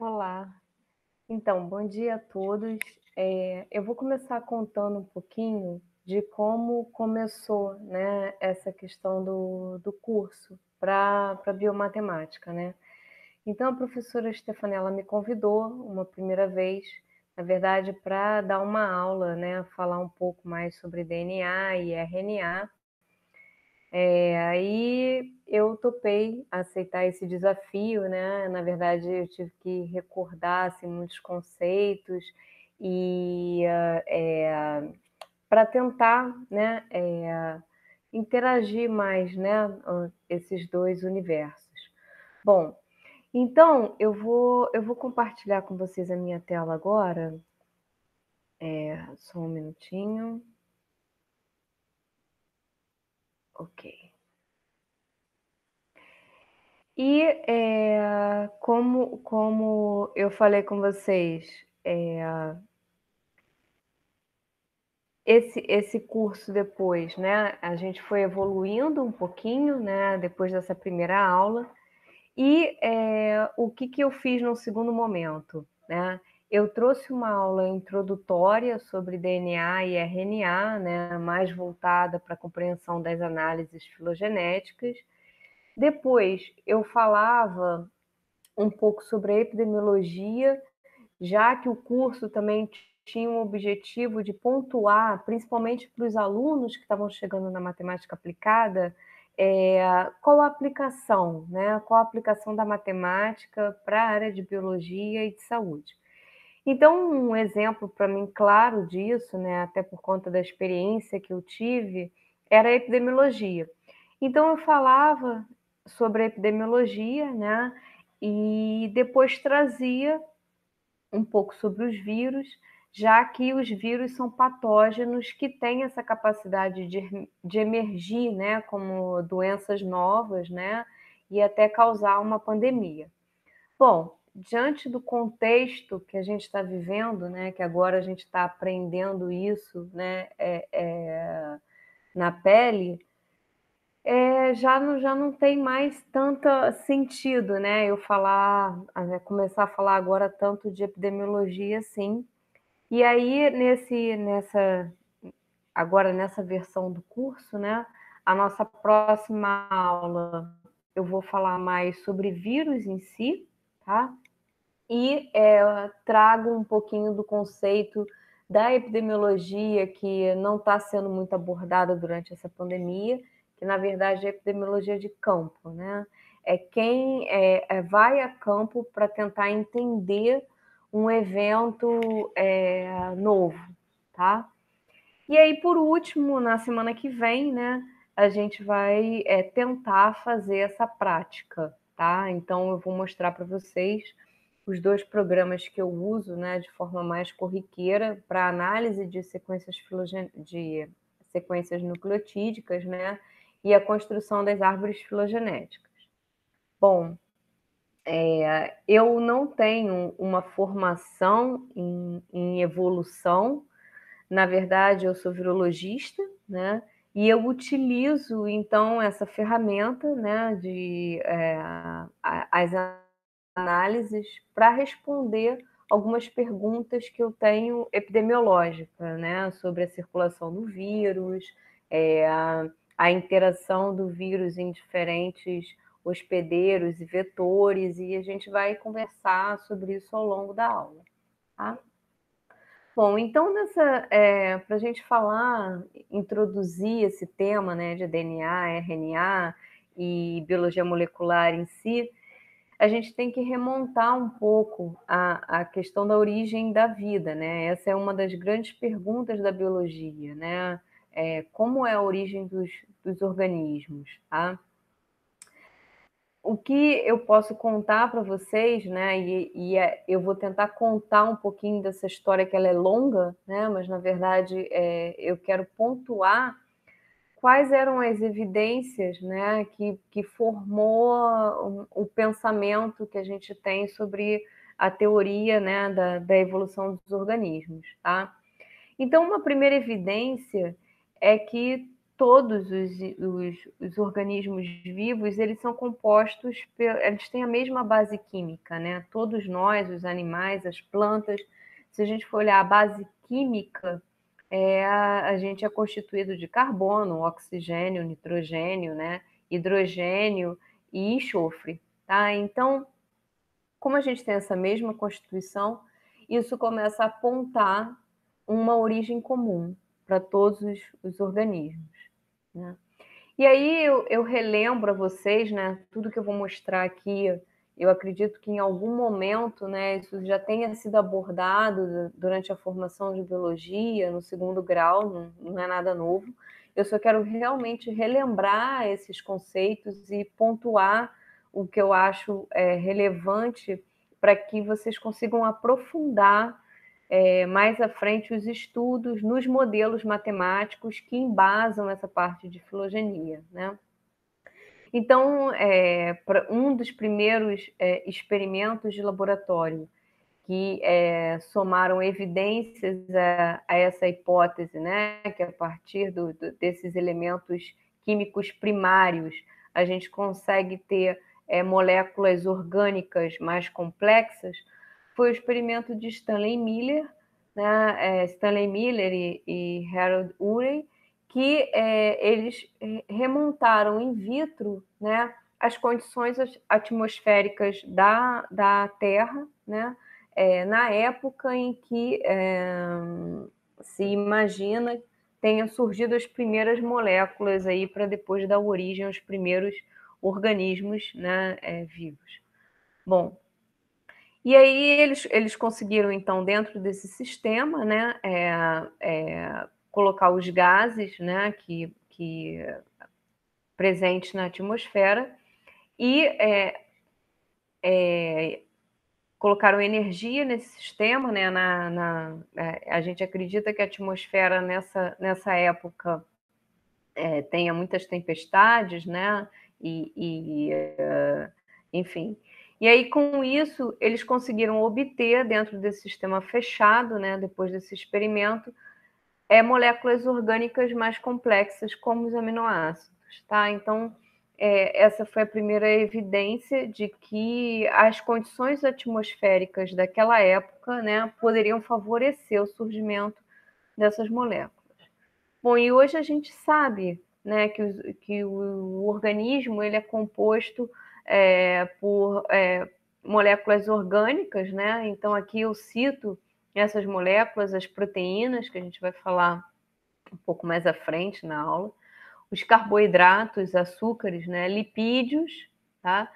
Olá. Então, bom dia a todos. É, eu vou começar contando um pouquinho de como começou né, essa questão do, do curso para biomatemática. Né? Então, a professora Stefanella me convidou uma primeira vez, na verdade, para dar uma aula, né, falar um pouco mais sobre DNA e RNA. É, aí eu topei aceitar esse desafio, né? Na verdade, eu tive que recordar assim, muitos conceitos e é, ah, eh, para tentar, né? É, interagir mais, né? Esses dois universos. Bom, então eu vou eu vou compartilhar com vocês a minha tela agora. É, só um minutinho. Ok. E é, como, como eu falei com vocês, é, esse, esse curso depois, né? A gente foi evoluindo um pouquinho, né? Depois dessa primeira aula. E é, o que, que eu fiz no segundo momento, né? Eu trouxe uma aula introdutória sobre DNA e RNA, né, mais voltada para a compreensão das análises filogenéticas. Depois, eu falava um pouco sobre a epidemiologia, já que o curso também tinha o objetivo de pontuar, principalmente para os alunos que estavam chegando na matemática aplicada, é, qual a aplicação, né? qual a aplicação da matemática para a área de biologia e de saúde. Então, um exemplo para mim claro disso, né, até por conta da experiência que eu tive, era a epidemiologia. Então, eu falava sobre a epidemiologia, né, e depois trazia um pouco sobre os vírus, já que os vírus são patógenos que têm essa capacidade de, erm, de emergir, né, como doenças novas, né, e até causar uma pandemia. Bom, diante do contexto que a gente está vivendo, né, que agora a gente está aprendendo isso né, é, é, na pele, é, já, não, já não tem mais tanto sentido né, eu falar, né, começar a falar agora tanto de epidemiologia assim. E aí, nesse, nessa, agora nessa versão do curso, né, a nossa próxima aula eu vou falar mais sobre vírus em si, tá? E é, trago um pouquinho do conceito da epidemiologia que não está sendo muito abordada durante essa pandemia, que na verdade é epidemiologia de campo, né? É quem é, é vai a campo para tentar entender um evento é, novo, tá? E aí, por último, na semana que vem, né, a gente vai é, tentar fazer essa prática tá? Então eu vou mostrar para vocês os dois programas que eu uso, né, de forma mais corriqueira para análise de sequências filogen... de sequências nucleotídicas, né, e a construção das árvores filogenéticas. Bom, é, eu não tenho uma formação em, em evolução. Na verdade, eu sou virologista, né? E eu utilizo, então, essa ferramenta né, de é, as análises para responder algumas perguntas que eu tenho epidemiológica, né, sobre a circulação do vírus, é, a, a interação do vírus em diferentes hospedeiros e vetores, e a gente vai conversar sobre isso ao longo da aula. Tá? Bom, então nessa é, eh, para a gente falar, introduzir esse tema né, de DNA, RNA e biologia molecular em si, a gente tem que remontar um pouco a, a questão da origem da vida, né? Essa é uma das grandes perguntas da biologia, né? É, como é a origem dos, dos organismos, tá? o que eu posso contar para vocês, né? E, e é, eu vou tentar contar um pouquinho dessa história que ela é longa, né? Mas na verdade é, eu quero pontuar quais eram as evidências, né? Que, que formou o pensamento que a gente tem sobre a teoria, né? Da, da evolução dos organismos, tá? Então uma primeira evidência é que todos os, os, os, organismos vivos eles são compostos eles têm a mesma base química né todos nós os animais as plantas se a gente for olhar a base química é a, gente é constituído de carbono oxigênio nitrogênio né hidrogênio e enxofre tá então como a gente tem essa mesma constituição isso começa a apontar uma origem comum para todos os, os organismos né? E aí eu, eu relembro a vocês, né, tudo que eu vou mostrar aqui, eu acredito que em algum momento, né, isso já tenha sido abordado durante a formação de biologia no segundo grau, não, não é nada novo. Eu só quero realmente relembrar esses conceitos e pontuar o que eu acho é, relevante para que vocês consigam aprofundar é, mais à frente os estudos nos modelos matemáticos que embasam essa parte de filogenia. Né? Então, é, um dos primeiros é, experimentos de laboratório que é, somaram evidências a, a, essa hipótese, né, que a partir do, do, desses elementos químicos primários a gente consegue ter é, moléculas orgânicas mais complexas, foi o experimento de Stanley Miller, né, é, Stanley Miller e, e Harold Urey, que é, eles é, remontaram in vitro né, as condições atmosféricas da, da Terra né, é, na época em que é, se imagina tenham surgido as primeiras moléculas aí para depois dar origem aos primeiros organismos né, é, vivos. Bom, e aí eles, eles conseguiram, então, dentro desse sistema, né, é, é, colocar os gases né, que, que presentes na atmosfera e é, é colocaram energia nesse sistema, né? Na, na, é, a gente acredita que a atmosfera nessa, nessa época é, tenha muitas tempestades, né? E, e uh, enfim. E aí, com isso, eles conseguiram obter, dentro desse sistema fechado, né, depois desse experimento, é, moléculas orgânicas mais complexas, como os aminoácidos. Tá? Então, é, essa foi a primeira evidência de que as condições atmosféricas daquela época né, poderiam favorecer o surgimento dessas moléculas. Bom, e hoje a gente sabe né, que, o, que o organismo ele é composto é, por é, moléculas orgânicas, né? Então aqui eu cito essas moléculas, as proteínas, que a gente vai falar um pouco mais à frente na aula, os carboidratos, açúcares, né? Lipídios, tá?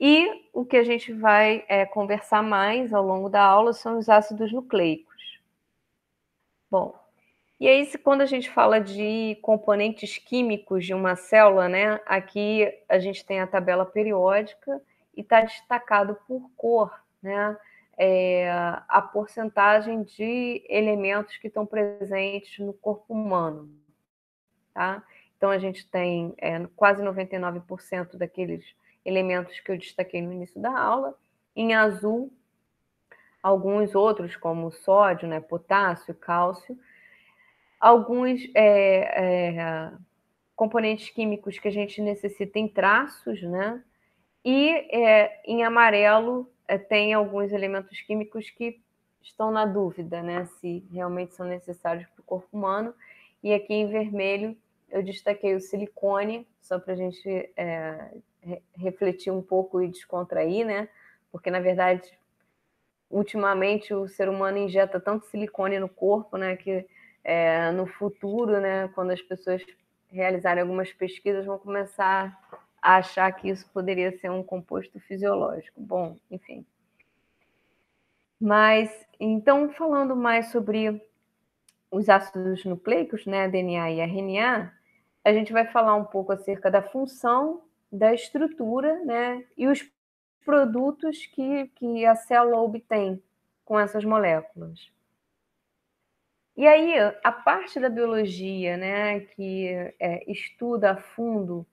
E o que a gente vai é, conversar mais ao longo da aula são os ácidos nucleicos. Bom, e aí, é quando a gente fala de componentes químicos de uma célula, né, aqui a gente tem a tabela periódica e está destacado por cor, né, é, a porcentagem de elementos que estão presentes no corpo humano, tá? Então a gente tem é, quase 99% daqueles elementos que eu destaquei no início da aula. Em azul, alguns outros como sódio, né, potássio, cálcio alguns é, é, componentes químicos que a gente necessita em traços, né? E é, em amarelo é, tem alguns elementos químicos que estão na dúvida, né? Se realmente são necessários para o corpo humano. E aqui em vermelho eu destaquei o silicone, só para a gente é, refletir um pouco e descontrair, né? Porque na verdade ultimamente o ser humano injeta tanto silicone no corpo, né, que é, no futuro, né, quando as pessoas realizarem algumas pesquisas, vão começar a achar que isso poderia ser um composto fisiológico. Bom, enfim. Mas, então, falando mais sobre os ácidos nucleicos, né, DNA e RNA, a gente vai falar um pouco acerca da função, da estrutura, né, e os produtos que, que a célula obtém com essas moléculas. E aí, a parte da biologia né, que é, estuda a fundo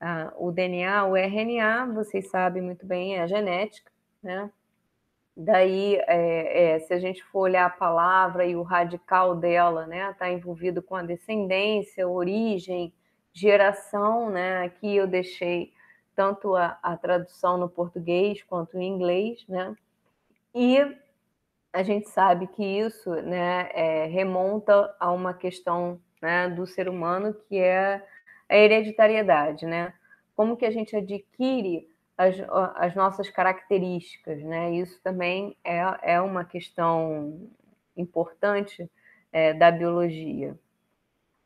ah, a, o DNA, o RNA, vocês sabem muito bem, é a genética, né? Daí, é, é, se a gente for olhar a palavra e o radical dela, né, está envolvido com a descendência, origem, geração, né? Aqui eu deixei tanto a, a tradução no português quanto em inglês, né? E a gente sabe que isso né, é, remonta a uma questão né, do ser humano que é a hereditariedade, né? Como que a gente adquire as, as nossas características, né? Isso também é, é uma questão importante é, da biologia.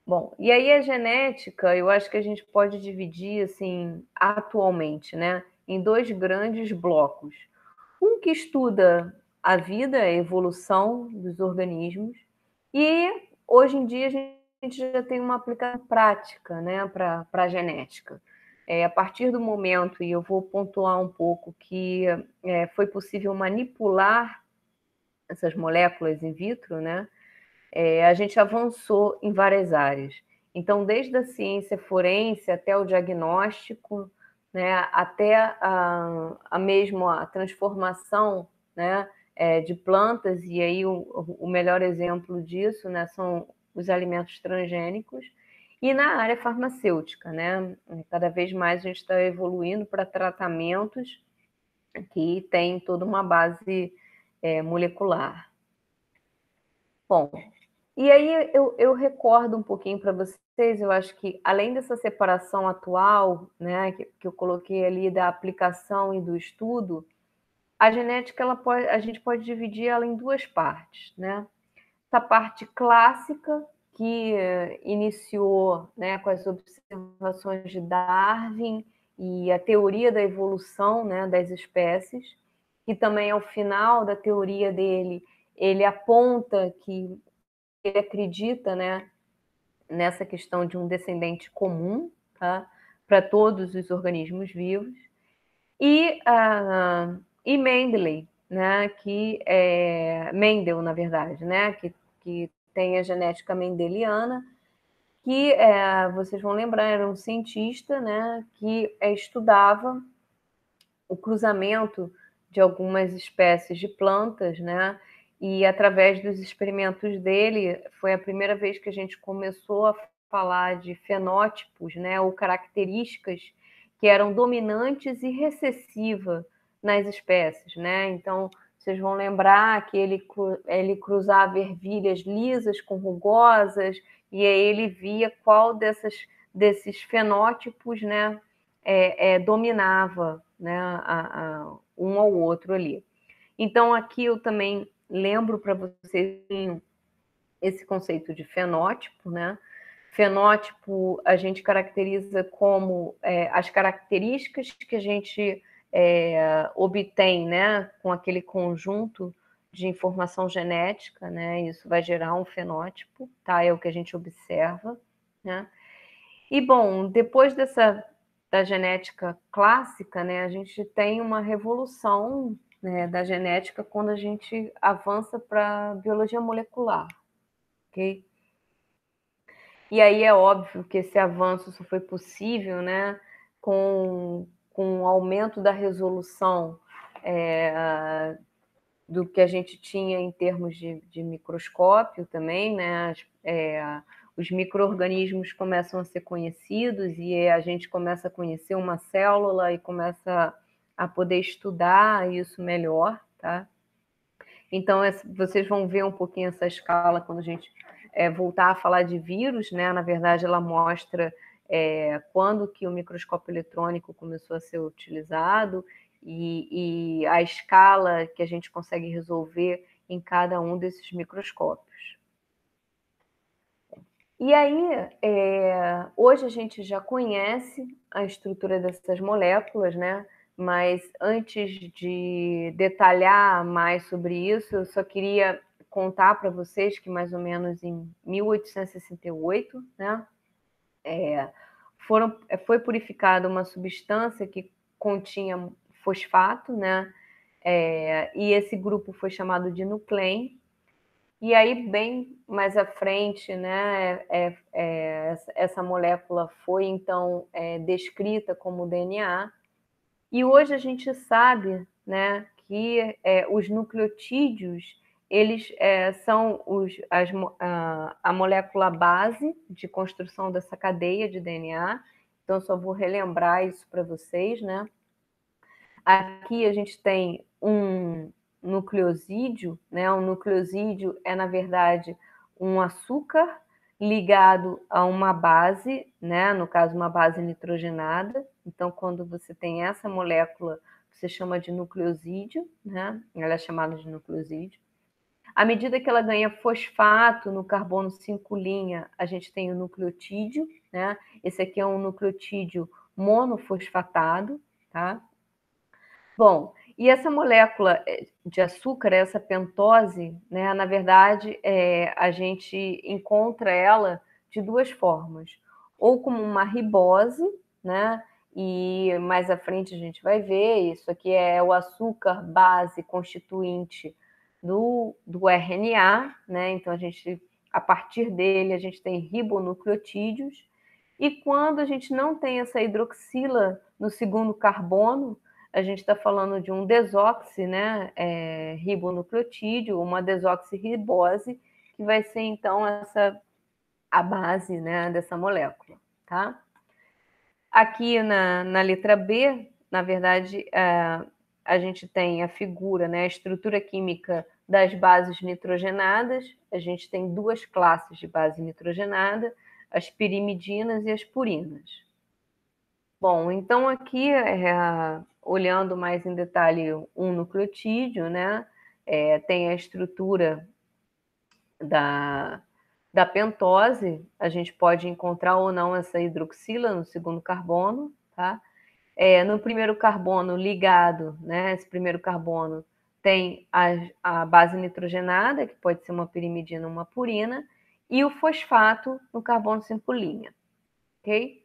Bom, e aí a genética, eu acho que a gente pode dividir, assim, atualmente, né? Em dois grandes blocos. Um que estuda a vida, a evolução dos organismos. E hoje em dia a gente já tem uma aplicação prática né, para a genética. É, a partir do momento, e eu vou pontuar um pouco, que é, foi possível manipular essas moléculas in vitro, né, é, a gente avançou em várias áreas. Então, desde a ciência forense até o diagnóstico, né, até a, a mesmo a transformação né, é, de plantas, e aí o, o melhor exemplo disso né, são os alimentos transgênicos, e na área farmacêutica, né? Cada vez mais a gente está evoluindo para tratamentos que têm toda uma base é, molecular. Bom, e aí eu, eu recordo um pouquinho para vocês, eu acho que além dessa separação atual, né, que, que eu coloquei ali da aplicação e do estudo, a genética ela pode, a gente pode dividir ela em duas partes, né? Essa parte clássica que eh, iniciou, né, com as observações de Darwin e a teoria da evolução, né, das espécies, que também ao final da teoria dele, ele aponta que ele acredita, né, nessa questão de um descendente comum, tá? Para todos os organismos vivos. E ah, e Mendeley, né, que é Mendel, na verdade, né, que, que tem a genética mendeliana, que é, vocês vão lembrar, era um cientista, né, que é, estudava o cruzamento de algumas espécies de plantas, né, e através dos experimentos dele, foi a primeira vez que a gente começou a falar de fenótipos, né, ou características que eram dominantes e recessivas nas espécies, né? Então, vocês vão lembrar que ele, ele cruzava ervilhas lisas com rugosas, e aí ele via qual dessas, desses fenótipos né, é, é, dominava né, a, a, um ao outro ali. Então, aqui eu também lembro para vocês esse conceito de fenótipo, né? Fenótipo a gente caracteriza como é, as características que a gente é, obtém né, com aquele conjunto de informação genética, né? Isso vai gerar um fenótipo, tá? É o que a gente observa, né? E bom, depois dessa da genética clássica, né, a gente tem uma revolução né, da genética quando a gente avança para biologia molecular, ok? E aí é óbvio que esse avanço só foi possível, né, com com o aumento da resolução é, do que a gente tinha em termos de, de microscópio também, né? É, os micro-organismos começam a ser conhecidos e a gente começa a conhecer uma célula e começa a poder estudar isso melhor, tá? Então, vocês vão ver um pouquinho essa escala quando a gente é, voltar a falar de vírus, né? Na verdade, ela mostra é, quando que o microscópio eletrônico começou a ser utilizado e, e a escala que a gente consegue resolver em cada um desses microscópios. E aí, é, hoje a gente já conhece a estrutura dessas moléculas, né? Mas antes de detalhar mais sobre isso, eu só queria contar para vocês que mais ou menos em 1868, né? é, foram, eh, foi purificada uma substância que continha fosfato, né? É, e esse grupo foi chamado de nuclein. E aí, bem mais à frente, né, é, é, essa molécula foi então é, descrita como DNA. E hoje a gente sabe né, que é, os nucleotídeos eles é, são os, as, a, a, molécula base de construção dessa cadeia de DNA. Então, só vou relembrar isso para vocês, né? Aqui a gente tem um nucleosídeo, né? Um nucleosídeo é, na verdade, um açúcar ligado a uma base, né? No caso, uma base nitrogenada. Então, quando você tem essa molécula, você chama de nucleosídeo, né? Ela é chamada de nucleosídeo. À medida que ela ganha fosfato no carbono 5-linha, a gente tem o nucleotídeo, né? Esse aqui é um nucleotídeo monofosfatado, tá? Bom, e essa molécula eh, de açúcar, essa pentose, né, na verdade, é, a gente encontra ela de duas formas. Ou como uma ribose, né? E mais à frente a gente vai ver, isso aqui é o açúcar base constituinte do, do RNA, né? Então a gente, a partir dele, a gente tem ribonucleotídeos. E quando a gente não tem essa hidroxila no segundo carbono, a gente está falando de um desoxi, né? É, ribonucleotídeo, uma desoxirribose, que vai ser então essa a base né, dessa molécula, tá? Aqui na, na letra B, na verdade, é, a gente tem a figura, né, a estrutura química das bases nitrogenadas, a gente tem duas classes de base nitrogenada, as pirimidinas e as purinas. Bom, então aqui, é, olhando mais em detalhe um nucleotídeo, né, é, tem a estrutura da, da pentose, a gente pode encontrar ou não essa hidroxila no segundo carbono, tá? é, no primeiro carbono ligado, né? Esse primeiro carbono tem a, a base nitrogenada, que pode ser uma pirimidina ou uma purina, e o fosfato no carbono 5 linha. Ok?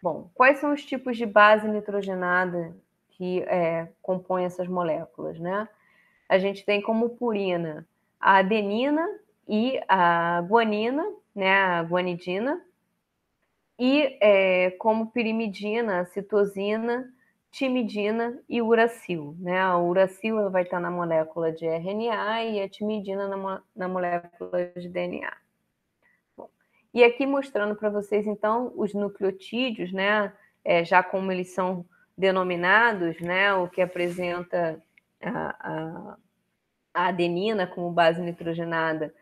Bom, quais são os tipos de base nitrogenada que é, compõem essas moléculas, né? A gente tem como purina a adenina e a guanina, né? A guanidina e é, como pirimidina, citosina, timidina e uracil. Né? A uracil vai estar na molécula de RNA e a timidina na, mo na molécula de DNA. Bom, e aqui mostrando para vocês, então, os nucleotídeos, né? É, já como eles são denominados, né? o que apresenta a, a, a adenina como base nitrogenada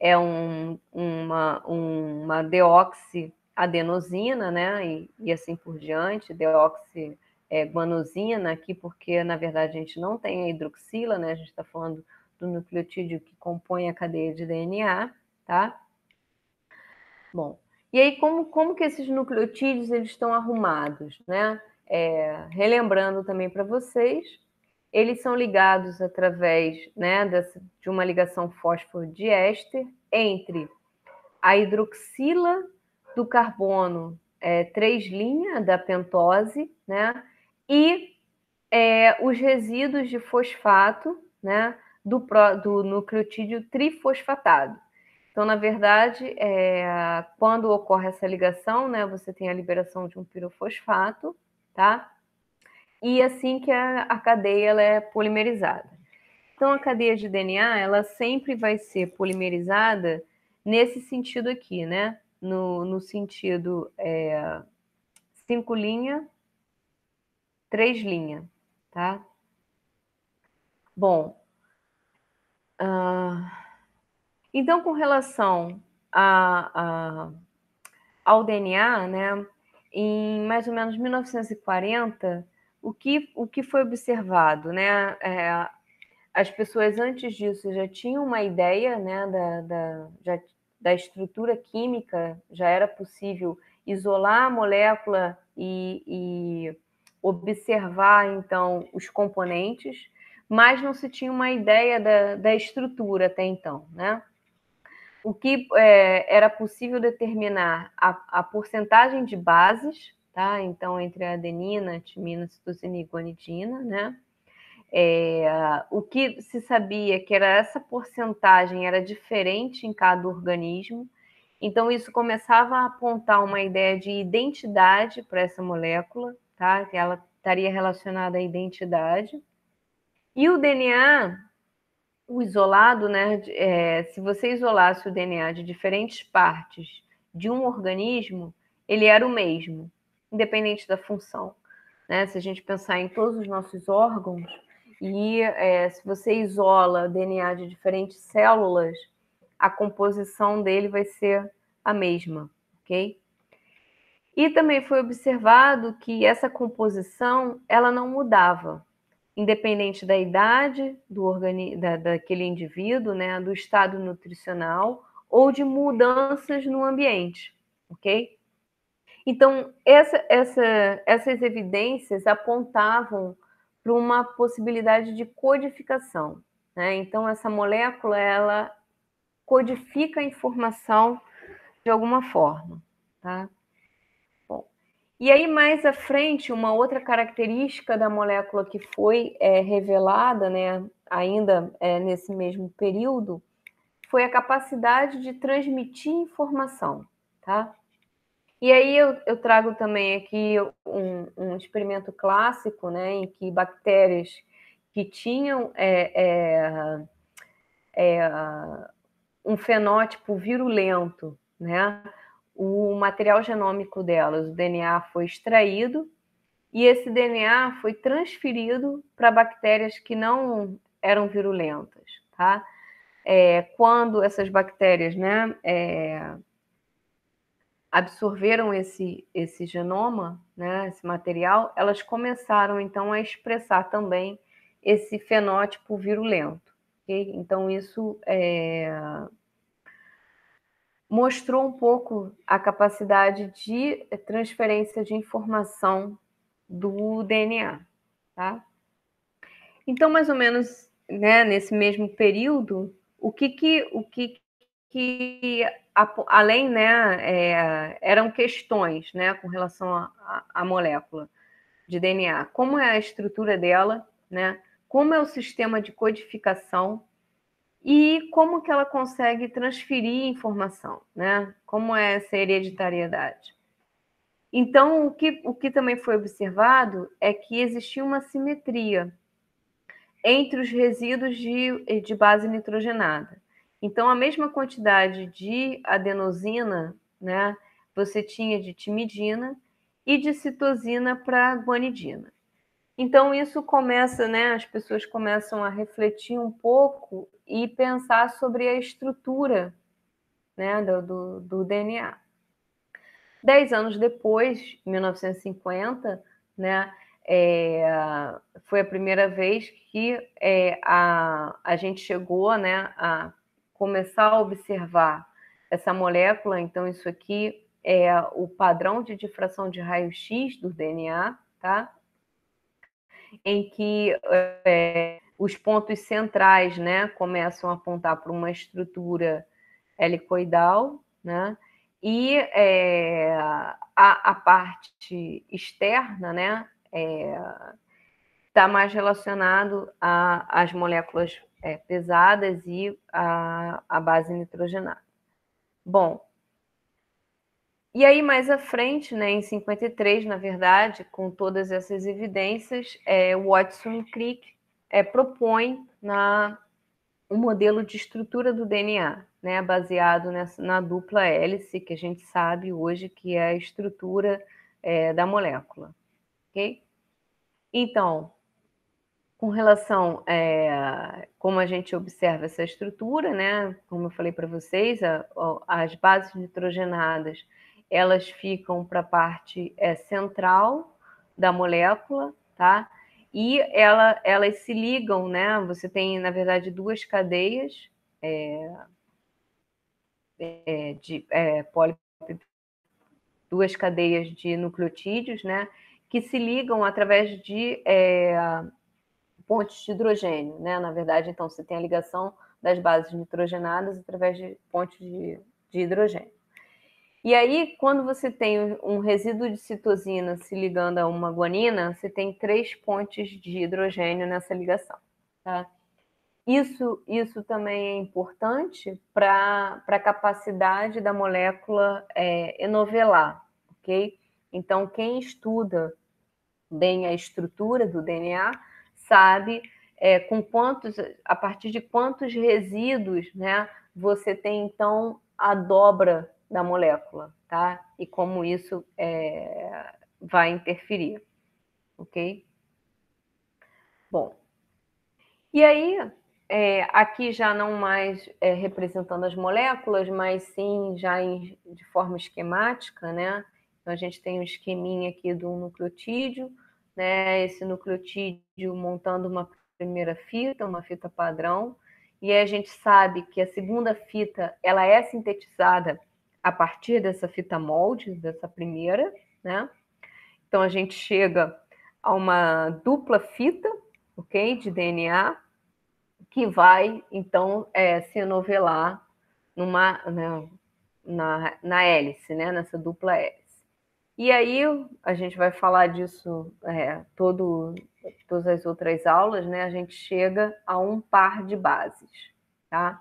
é um, uma, uma deoxi adenosina, né, e, e assim por diante, deoxiguanosina é, aqui, porque na verdade a gente não tem a hidroxila, né, a gente está falando do nucleotídeo que compõe a cadeia de DNA, tá? Bom, e aí como, como que esses nucleotídeos eles estão arrumados, né? É, relembrando também para vocês, eles são ligados através né, dessa, de uma ligação fósforo-diéster entre a hidroxila do carbono é, três linha da pentose, né? E é, os resíduos de fosfato, né? Do, do nucleotídeo trifosfatado. Então, na verdade, é, quando ocorre essa ligação, né, você tem a liberação de um pirofosfato, tá? E assim que a, a cadeia ela é polimerizada. Então, a cadeia de DNA, ela sempre vai ser polimerizada nesse sentido aqui, né? no, no sentido é, cinco linha, três linha, tá? Bom, uh, então com relação a, a, ao DNA, né? Em mais ou menos 1940, o que, o que foi observado, né? É, as pessoas antes disso já tinham uma ideia, né? Da, da já da estrutura química, já era possível isolar a molécula e, e observar, então, os componentes, mas não se tinha uma ideia da, da estrutura até então, né? O que é, era possível determinar a, a porcentagem de bases, tá? Então, entre a adenina, timina, citosina e guanidina, né? É, o que se sabia que era essa porcentagem era diferente em cada organismo, então isso começava a apontar uma ideia de identidade para essa molécula, tá? Que ela estaria relacionada à identidade. E o DNA, o isolado, né? É, se você isolasse o DNA de diferentes partes de um organismo, ele era o mesmo, independente da função. Né? Se a gente pensar em todos os nossos órgãos, e é, se você isola DNA de diferentes células, a composição dele vai ser a mesma, ok? E também foi observado que essa composição ela não mudava, independente da idade do organi da, daquele indivíduo, né, do estado nutricional ou de mudanças no ambiente, ok? Então essa, essa, essas evidências apontavam para uma possibilidade de codificação. Né? Então, essa molécula ela codifica a informação de alguma forma. Tá? Bom, e aí, mais à frente, uma outra característica da molécula que foi é, revelada, né, ainda é, nesse mesmo período, foi a capacidade de transmitir informação. Tá? E aí eu, eu trago também aqui um, um, experimento clássico, né, em que bactérias que tinham é, é, é um fenótipo virulento, né, o material genômico delas, o DNA, foi extraído e esse DNA foi transferido para bactérias que não eram virulentas, tá? É, quando essas bactérias, né, é, absorveram esse, esse genoma, né, esse material, elas começaram então a expressar também esse fenótipo virulento. Okay? Então, isso é, mostrou um pouco a capacidade de transferência de informação do DNA. Tá? Então, mais ou menos né, nesse mesmo período, o que, que, o que, que além, né, é, eram questões, né, com relação à molécula de DNA. Como é a estrutura dela, né? Como é o sistema de codificação e como que ela consegue transferir informação, né? Como é essa hereditariedade? Então, o que, o que também foi observado é que existia uma simetria entre os resíduos de, de base nitrogenada. Então, a mesma quantidade de adenosina, né, você tinha de timidina e de citosina para guanidina. Então, isso começa, né, as pessoas começam a refletir um pouco e pensar sobre a estrutura né, do, do, do DNA. Dez anos depois, 1950, né, é, foi a primeira vez que é, a, a gente chegou né, a começar a observar essa molécula, então isso aqui é o padrão de difração de raio-x do DNA, tá? Em que é, os pontos centrais, né, começam a apontar para uma estrutura helicoidal, né? E é, a, a, parte externa, né, está é, tá mais relacionado às moléculas é, pesadas e a, a base nitrogenada. Bom, e aí mais à frente, né, em 53, na verdade, com todas essas evidências, é, Watson e Crick é, propõe na, um modelo de estrutura do DNA, né, baseado nessa, na dupla hélice, que a gente sabe hoje que é a estrutura é, da molécula. ok? Então, com relação é, como a gente observa essa estrutura, né? Como eu falei para vocês, a, a, as bases nitrogenadas elas ficam para a parte é, central da molécula, tá? E ela, elas se ligam, né? Você tem, na verdade, duas cadeias é, é, de é, poli, duas cadeias de nucleotídeos, né? Que se ligam através de pontes de hidrogênio, né? Na verdade, então, você tem a ligação das bases nitrogenadas através de pontes de, de hidrogênio. E aí, quando você tem um resíduo de citosina se ligando a uma guanina, você tem três pontes de hidrogênio nessa ligação. Tá? Isso, isso também é importante para a capacidade da molécula é, enovelar, ok? Então, quem estuda bem a estrutura do DNA sabe é, com quantos, a partir de quantos resíduos, né, você tem então a dobra da molécula, tá? E como isso é, vai interferir, ok? Bom, e aí é, aqui já não mais é, representando as moléculas, mas sim já em, de forma esquemática, né? Então a gente tem um esqueminha aqui do nucleotídeo né, esse nucleotídeo montando uma primeira fita, uma fita padrão, e a gente sabe que a segunda fita ela é sintetizada a partir dessa fita molde, dessa primeira, né? Então a gente chega a uma dupla fita, ok, de DNA, que vai então é, se novelar numa, né, na, na hélice, né, nessa dupla hélice. E aí a gente vai falar disso é, todo, todas as outras aulas, né? A gente chega a um par de bases, tá?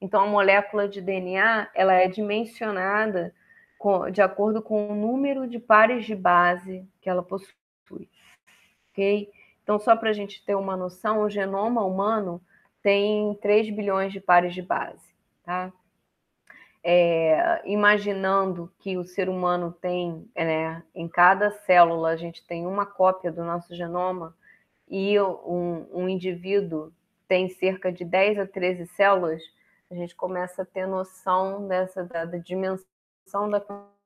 Então a molécula de DNA ela é dimensionada com, de acordo com o número de pares de base que ela possui, ok? Então só para a gente ter uma noção, o genoma humano tem 3 bilhões de pares de base, tá? é, imaginando que o ser humano tem, né, em cada célula, a gente tem uma cópia do nosso genoma, e um, um indivíduo tem cerca de 10 a 13 células, a gente começa a ter noção dessa da, da dimensão da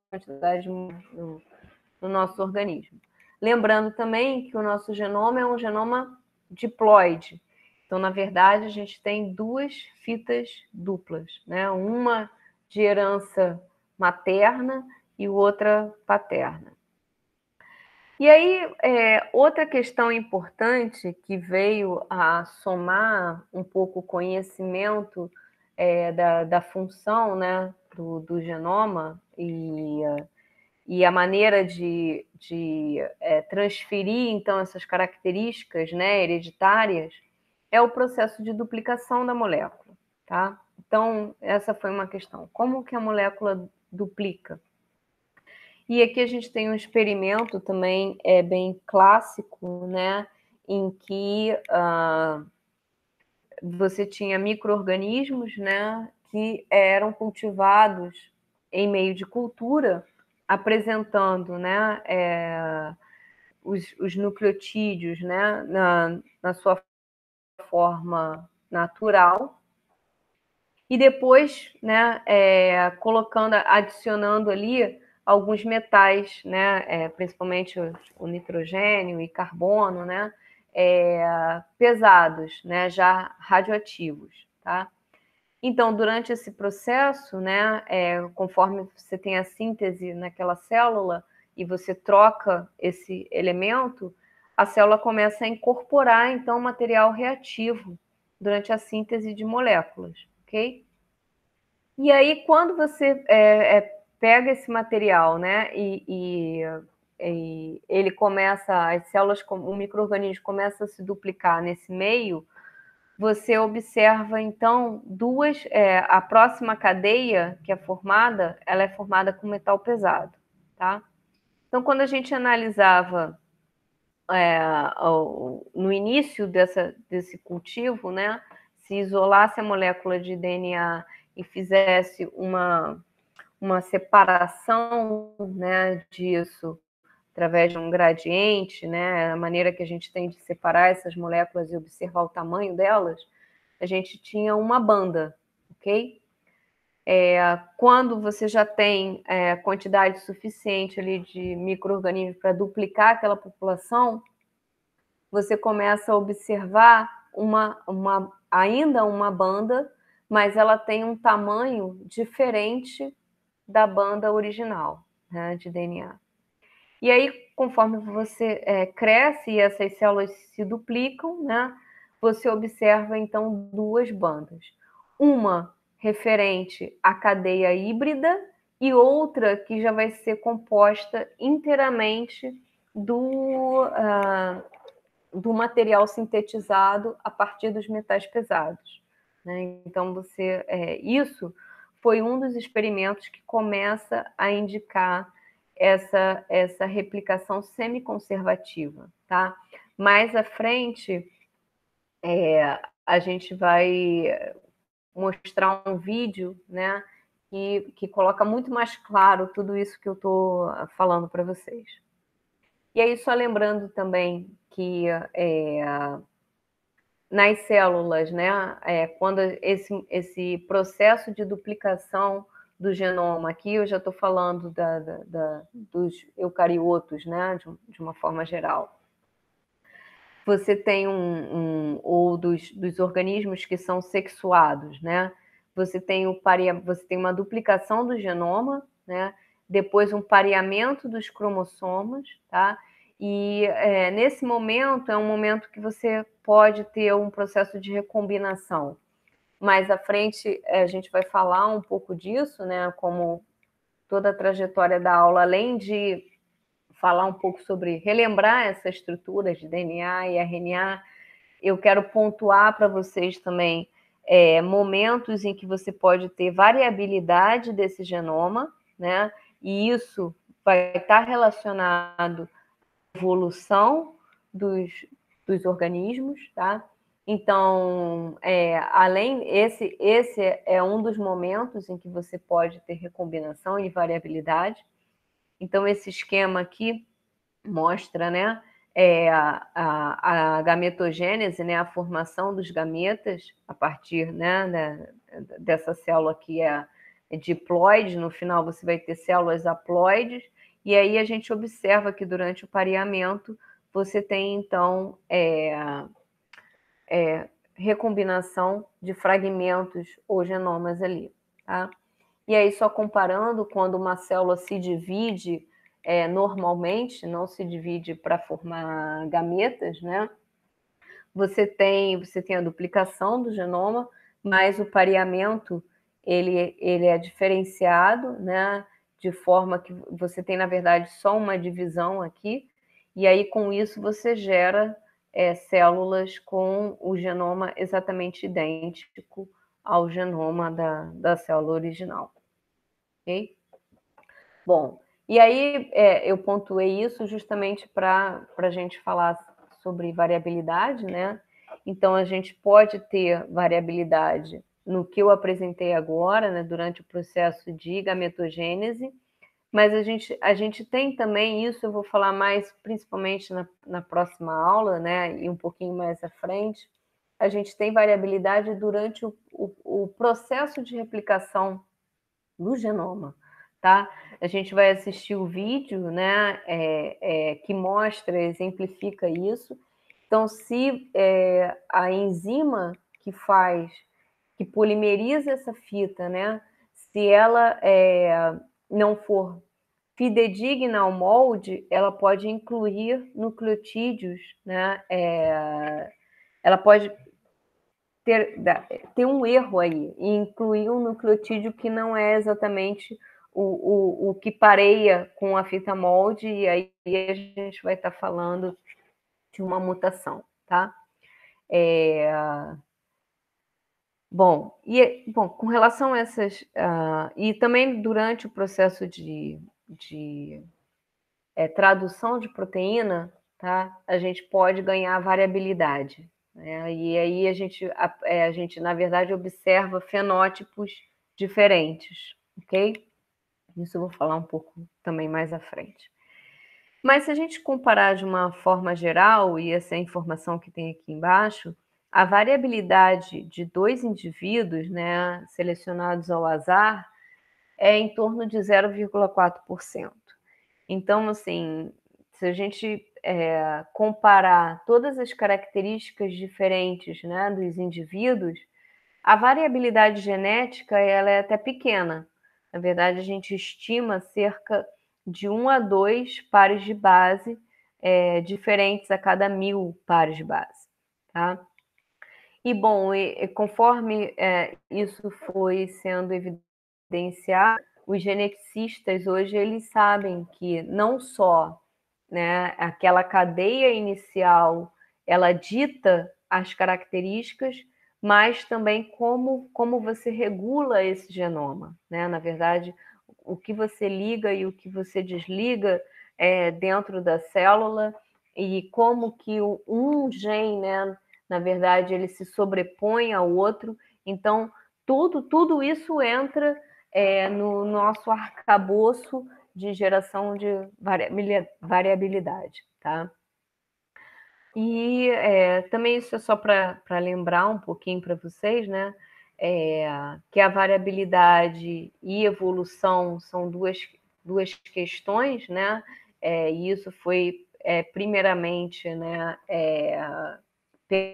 quantidade no, no, nosso organismo. Lembrando também que o nosso genoma é um genoma diploide. Então, na verdade, a gente tem duas fitas duplas, né? Uma de herança materna e outra paterna. E aí, é, outra questão importante que veio a somar um pouco o conhecimento é, da, da, função né, do, do genoma e, e, a maneira de, de é, transferir, então, essas características né, hereditárias é o processo de duplicação da molécula, tá? Então, essa foi uma questão. Como que a molécula duplica? E aqui a gente tem um experimento também é bem clássico, né, em que uh, você tinha microorganismos, né, que eram cultivados em meio de cultura, apresentando, né, é, os, os, nucleotídeos, né, na, na sua forma natural, e depois, né, é, colocando, adicionando ali alguns metais, né, é, principalmente o, o, nitrogênio e carbono, né, é, pesados, né, já radioativos, tá? Então, durante esse processo, né, é, conforme você tem a síntese naquela célula e você troca esse elemento, a célula começa a incorporar então material reativo durante a síntese de moléculas ok? E aí, quando você é, é, pega esse material, né, e, e, e, ele começa, as células, o microorganismo começa a se duplicar nesse meio, você observa então duas, é, a próxima cadeia que é formada, ela é formada com metal pesado, tá? Então, quando a gente analisava é, no início dessa, desse cultivo, né, se isolasse a molécula de DNA e fizesse uma, uma separação né, disso através de um gradiente, né, a maneira que a gente tem de separar essas moléculas e observar o tamanho delas, a gente tinha uma banda, ok? É, quando você já tem é, quantidade suficiente ali de micro-organismos para duplicar aquela população, você começa a observar uma, uma ainda uma banda, mas ela tem um tamanho diferente da banda original né, de DNA. E aí, conforme você é, cresce e essas células se duplicam, né, você observa então duas bandas. Uma referente à cadeia híbrida e outra que já vai ser composta inteiramente do, uh, do material sintetizado a partir dos metais pesados. Né? Então, você é, isso foi um dos experimentos que começa a indicar essa, essa replicação semiconservativa. Tá? Mais à frente, é, a gente vai mostrar um vídeo né, que, que coloca muito mais claro tudo isso que eu estou falando para vocês. E aí, só lembrando também que é, nas células, né, é, quando esse, esse processo de duplicação do genoma, aqui eu já estou falando da, da, da, dos eucariotos, né, de, de uma forma geral você tem um, um ou dos, dos, organismos que são sexuados, né? Você tem o você tem uma duplicação do genoma, né? depois um pareamento dos cromossomos, tá? E é, nesse momento é um momento que você pode ter um processo de recombinação. Mais à frente é, a gente vai falar um pouco disso, né? Como toda a trajetória da aula, além de falar um pouco sobre relembrar essas estruturas de DNA e RNA, eu quero pontuar para vocês também é, momentos em que você pode ter variabilidade desse genoma, né? E isso vai estar relacionado à evolução dos, dos organismos, tá? Então, é, além esse esse é um dos momentos em que você pode ter recombinação e variabilidade. Então, esse esquema aqui mostra, né, é, a, a, a, gametogênese, né, a formação dos gametas a partir, né, da, né, dessa célula que é diploide, no final você vai ter células haploides, e aí a gente observa que durante o pareamento você tem então é, é, recombinação de fragmentos ou genomas ali, tá? E aí só comparando quando uma célula se divide é, normalmente, não se divide para formar gametas, né? Você tem você tem a duplicação do genoma, mas o pareamento ele, ele é diferenciado, né? De forma que você tem, na verdade, só uma divisão aqui, e aí com isso você gera é, células com o genoma exatamente idêntico ao genoma da, da célula original. Ok? Bom, e aí é, eu pontuei isso justamente para a gente falar sobre variabilidade, né? Então a gente pode ter variabilidade no que eu apresentei agora, né, durante o processo de gametogênese, mas a gente, a gente tem também isso, eu vou falar mais principalmente na, na próxima aula, né, e um pouquinho mais à frente, a gente tem variabilidade durante o, o, o processo de replicação do genoma, tá? A gente vai assistir o vídeo, né, é, é, que mostra, exemplifica isso. Então, se é, a enzima que faz que polimeriza essa fita, né? Se ela é, não for fidedigna ao molde, ela pode incluir nucleotídeos, né? É, ela pode ter, ter um erro aí e incluir um nucleotídeo que não é exatamente o, o, o que pareia com a fita molde, e aí a gente vai estar tá falando de uma mutação, tá? É, Bom, e é, bom, com relação a essas. Uh, e também durante o processo de, de é, tradução de proteína, tá? a gente pode ganhar variabilidade. Né? E aí a gente, a, é, a gente, na verdade, observa fenótipos diferentes, ok? Isso eu vou falar um pouco também mais à frente. Mas se a gente comparar de uma forma geral, e essa é a informação que tem aqui embaixo, a variabilidade de dois indivíduos né, selecionados ao azar é em torno de 0,4%. Então, assim, se a gente é, comparar todas as características diferentes né, dos indivíduos, a variabilidade genética ela é até pequena. Na verdade, a gente estima cerca de 1 a 2 pares de base é, diferentes a cada mil pares de base. Tá? E, bom, e, conforme é, isso foi sendo evidenciado, os geneticistas hoje eles sabem que não só né, aquela cadeia inicial ela dita as características, mas também como, como você regula esse genoma. Né? Na verdade, o que você liga e o que você desliga é, dentro da célula e como que um gene, né, na verdade ele se sobrepõe ao outro. Então, tudo, tudo isso entra é, no nosso arcabouço de geração de variabilidade, tá? E é, também isso é só para lembrar um pouquinho para vocês, né? É, que a variabilidade e evolução são duas, duas questões, né? É, e isso foi é, primeiramente né, é,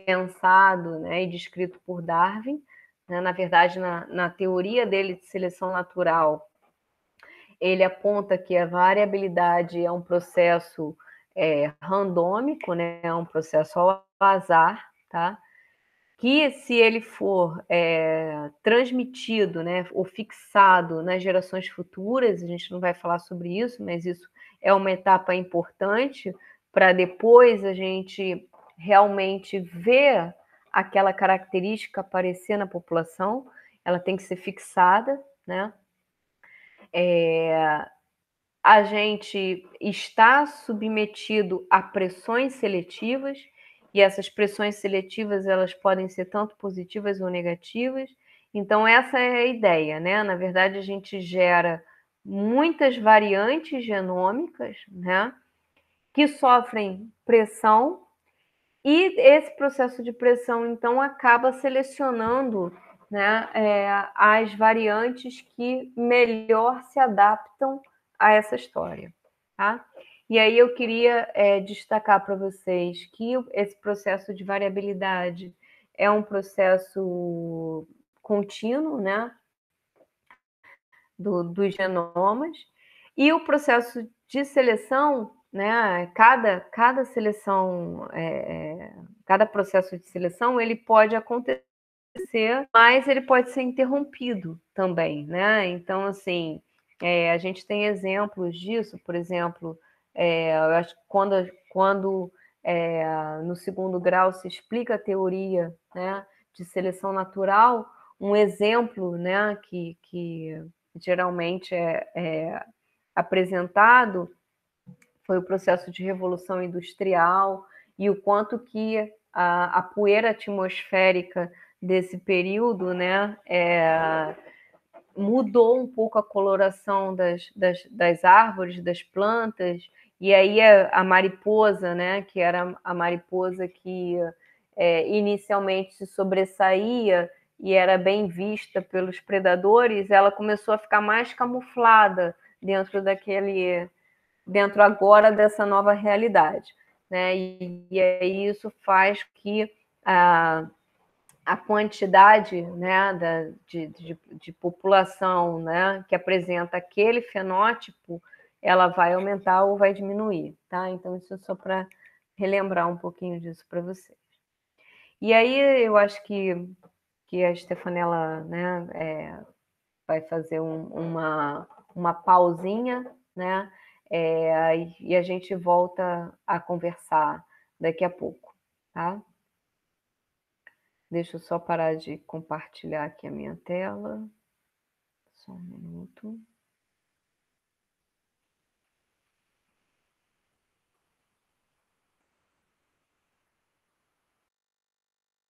pensado né, e descrito por Darwin. Né? Na verdade, na, na teoria dele de seleção natural, ele aponta que a variabilidade é um processo é, randômico, né? é um processo ao azar, tá? que se ele for é, transmitido né, ou fixado nas gerações futuras, a gente não vai falar sobre isso, mas isso é uma etapa importante para depois a gente realmente ver aquela característica aparecer na população, ela tem que ser fixada, né? É, a gente está submetido a pressões seletivas e essas pressões seletivas elas podem ser tanto positivas ou negativas. Então essa é a ideia, né? Na verdade a gente gera muitas variantes genômicas, né? Que sofrem pressão e esse processo de pressão, então, acaba selecionando né, é, as variantes que melhor se adaptam a essa história. Tá? E aí eu queria é, destacar para vocês que esse processo de variabilidade é um processo contínuo né, do, dos genomas, e o processo de seleção né? Cada, cada seleção, é, cada processo de seleção, ele pode acontecer, mas ele pode ser interrompido também, né? Então, assim, é, a gente tem exemplos disso, por exemplo, é, eu acho que quando, quando no segundo grau se explica a teoria né, de seleção natural, um exemplo né, que, que geralmente é, é apresentado foi o processo de revolução industrial e o quanto que a, a poeira atmosférica desse período, né, é, mudou um pouco a coloração das, das, das árvores, das plantas, e aí a, a, mariposa, né, que era a mariposa que é, inicialmente se sobressaía e era bem vista pelos predadores, ela começou a ficar mais camuflada dentro daquele dentro agora dessa nova realidade. Né? E, e isso faz que a, a quantidade né, da, de, de, de, população né, que apresenta aquele fenótipo, ela vai aumentar ou vai diminuir. Tá? Então, isso é só para relembrar um pouquinho disso para vocês. E aí, eu acho que, que a Stefanela né, é, vai fazer um, uma, uma pausinha, né? É, e a gente volta a conversar daqui a pouco, tá? Deixa eu só parar de compartilhar aqui a minha tela. Só um minuto.